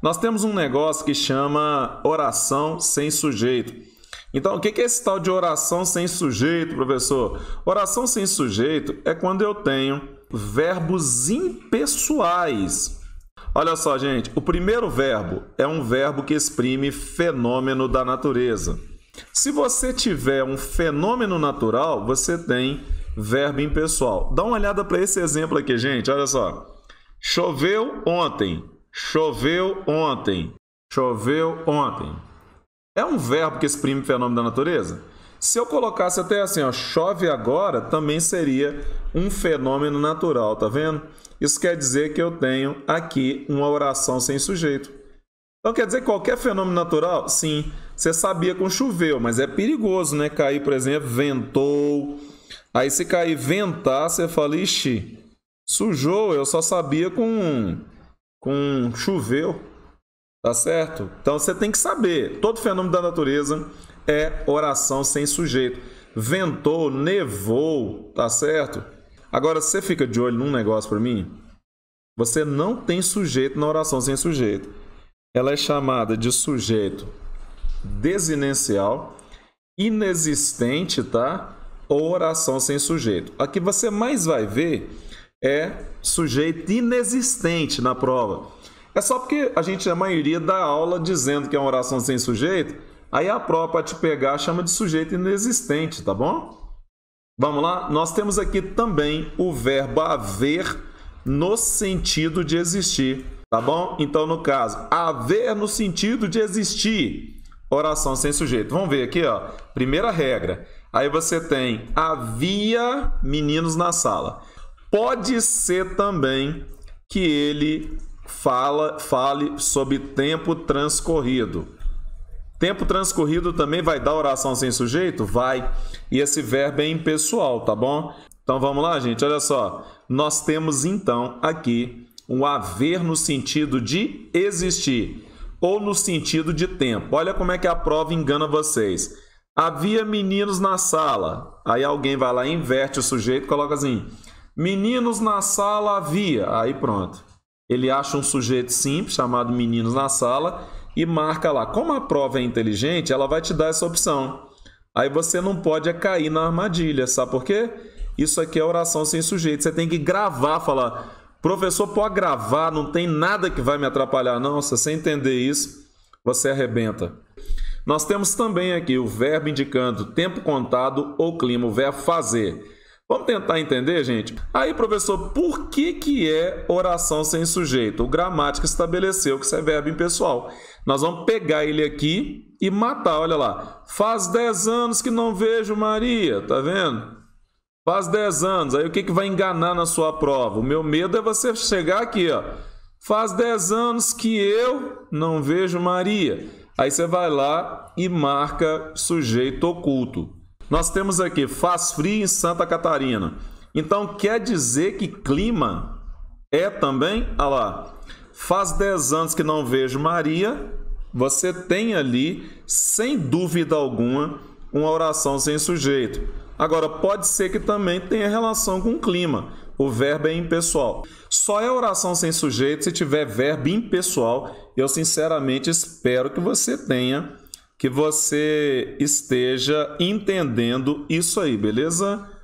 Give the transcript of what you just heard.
Nós temos um negócio que chama oração sem sujeito. Então, o que é esse tal de oração sem sujeito, professor? Oração sem sujeito é quando eu tenho verbos impessoais. Olha só, gente, o primeiro verbo é um verbo que exprime fenômeno da natureza. Se você tiver um fenômeno natural, você tem verbo impessoal. Dá uma olhada para esse exemplo aqui, gente, olha só. Choveu ontem, Choveu ontem. Choveu ontem. É um verbo que exprime o fenômeno da natureza? Se eu colocasse até assim, ó, chove agora, também seria um fenômeno natural, tá vendo? Isso quer dizer que eu tenho aqui uma oração sem sujeito. Então quer dizer qualquer fenômeno natural? Sim. Você sabia com choveu, mas é perigoso, né? Cair, por exemplo, ventou. Aí se cair ventar, você fala, ixi, sujou, eu só sabia com com choveu, tá certo? Então você tem que saber, todo fenômeno da natureza é oração sem sujeito. Ventou, nevou, tá certo? Agora você fica de olho num negócio para mim. Você não tem sujeito na oração sem sujeito. Ela é chamada de sujeito desinencial, inexistente, tá? Ou oração sem sujeito. Aqui você mais vai ver é sujeito inexistente na prova. É só porque a gente, a maioria, dá aula dizendo que é uma oração sem sujeito, aí a prova para te pegar chama de sujeito inexistente, tá bom? Vamos lá? Nós temos aqui também o verbo haver no sentido de existir, tá bom? Então, no caso, haver no sentido de existir, oração sem sujeito. Vamos ver aqui, ó. Primeira regra. Aí você tem havia meninos na sala. Pode ser também que ele fala, fale sobre tempo transcorrido. Tempo transcorrido também vai dar oração sem sujeito? Vai. E esse verbo é impessoal, tá bom? Então vamos lá, gente. Olha só. Nós temos então aqui um haver no sentido de existir ou no sentido de tempo. Olha como é que a prova engana vocês. Havia meninos na sala. Aí alguém vai lá, inverte o sujeito, coloca assim: Meninos na sala havia. Aí pronto. Ele acha um sujeito simples chamado Meninos na sala e marca lá. Como a prova é inteligente, ela vai te dar essa opção. Aí você não pode é cair na armadilha, sabe por quê? Isso aqui é oração sem sujeito. Você tem que gravar, falar: "Professor, pode gravar, não tem nada que vai me atrapalhar". Não, se você entender isso, você arrebenta. Nós temos também aqui o verbo indicando tempo contado ou clima, o verbo fazer. Vamos tentar entender, gente? Aí, professor, por que, que é oração sem sujeito? O gramática estabeleceu que isso é verbo impessoal. Nós vamos pegar ele aqui e matar, olha lá. Faz 10 anos que não vejo Maria, tá vendo? Faz 10 anos. Aí o que, que vai enganar na sua prova? O meu medo é você chegar aqui, ó. Faz 10 anos que eu não vejo Maria. Aí você vai lá e marca sujeito oculto. Nós temos aqui, faz frio em Santa Catarina. Então quer dizer que clima é também, olha lá, faz 10 anos que não vejo Maria, você tem ali, sem dúvida alguma, uma oração sem sujeito. Agora, pode ser que também tenha relação com o clima. O verbo é impessoal. Só é oração sem sujeito se tiver verbo impessoal. Eu sinceramente espero que você tenha que você esteja entendendo isso aí, beleza?